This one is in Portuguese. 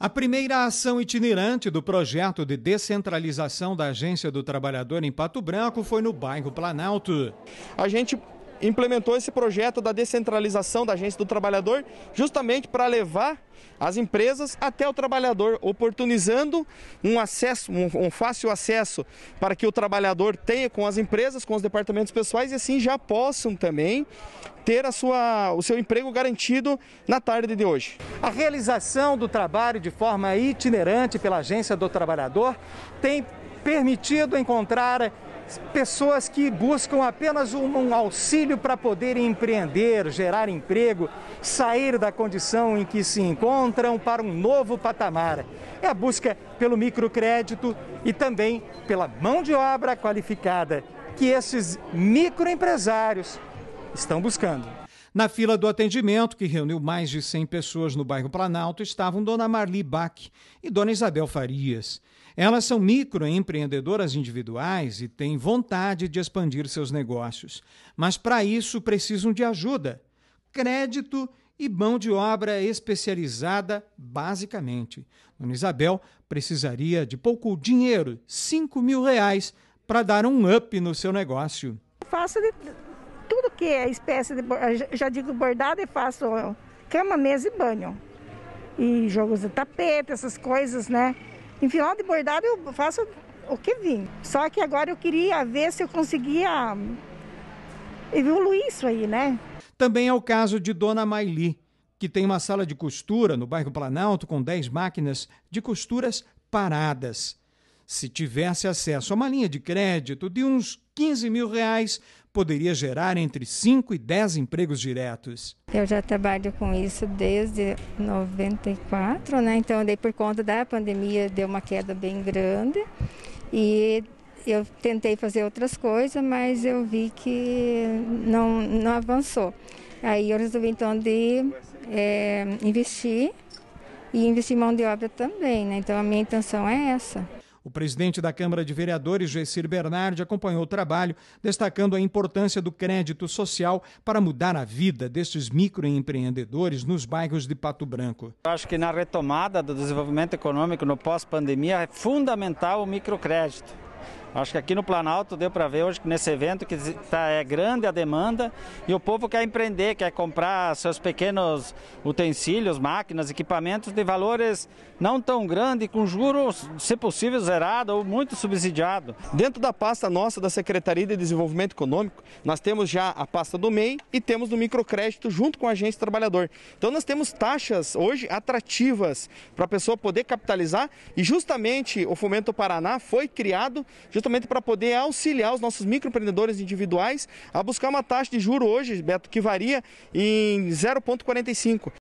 A primeira ação itinerante do projeto de descentralização da Agência do Trabalhador em Pato Branco foi no bairro Planalto. A gente implementou esse projeto da descentralização da agência do trabalhador, justamente para levar as empresas até o trabalhador, oportunizando um acesso, um, fácil acesso para que o trabalhador tenha com as empresas, com os departamentos pessoais e assim já possam também ter a sua, o seu emprego garantido na tarde de hoje. A realização do trabalho de forma itinerante pela agência do trabalhador tem permitido encontrar pessoas que buscam apenas um, auxílio para poderem empreender, gerar emprego, sair da condição em que se encontram para um novo patamar. É a busca pelo microcrédito e também pela mão de obra qualificada que esses microempresários estão buscando. Na fila do atendimento, que reuniu mais de 100 pessoas no bairro Planalto, estavam Dona Marli Bach e Dona Isabel Farias. Elas são microempreendedoras individuais e têm vontade de expandir seus negócios, mas para isso precisam de ajuda, crédito e mão de obra especializada, basicamente. Dona Isabel precisaria de pouco dinheiro, 5 mil reais, para dar um up no seu negócio. Faça de que é espécie de. Eh, já digo bordado e faço cama, mesa e banho. E jogos de tapete, essas coisas, né? Em final de bordado eu faço o que vim. Só que agora eu queria ver se eu conseguia hum, evoluir isso aí, né? Também é o caso de Dona Maili, que tem uma sala de costura no bairro Planalto com 10 máquinas de costuras paradas. Se tivesse acesso a uma linha de crédito de uns 15 mil reais, poderia gerar entre 5 e 10 empregos diretos. Eu já trabalho com isso desde 94, né? Então, daí por conta da pandemia deu uma queda bem grande e eu tentei fazer outras coisas, mas eu vi que não, não avançou. Aí eu resolvi então de é, investir e investir mão de obra também, né? Então a minha intenção é essa. O presidente da Câmara de Vereadores, Jessir Bernardi, acompanhou o trabalho, destacando a importância do crédito social para mudar a vida destes microempreendedores nos bairros de Pato Branco. Eu acho que na retomada do desenvolvimento econômico no pós-pandemia é fundamental o microcrédito. Acho que aqui no Planalto deu para ver hoje que nesse evento que tá, é grande a demanda e o povo quer empreender, quer comprar seus pequenos utensílios, máquinas, equipamentos de valores não tão grandes, com juros, se possível, zerado ou muito subsidiado. Dentro da pasta nossa da Secretaria de Desenvolvimento Econômico, nós temos já a pasta do MEI e temos do microcrédito junto com a agência trabalhador. Então nós temos taxas hoje atrativas para a pessoa poder capitalizar e justamente o Fomento Paraná foi criado justamente para poder auxiliar os nossos microempreendedores individuais a buscar uma taxa de juro hoje, Beto, que varia em 0,45.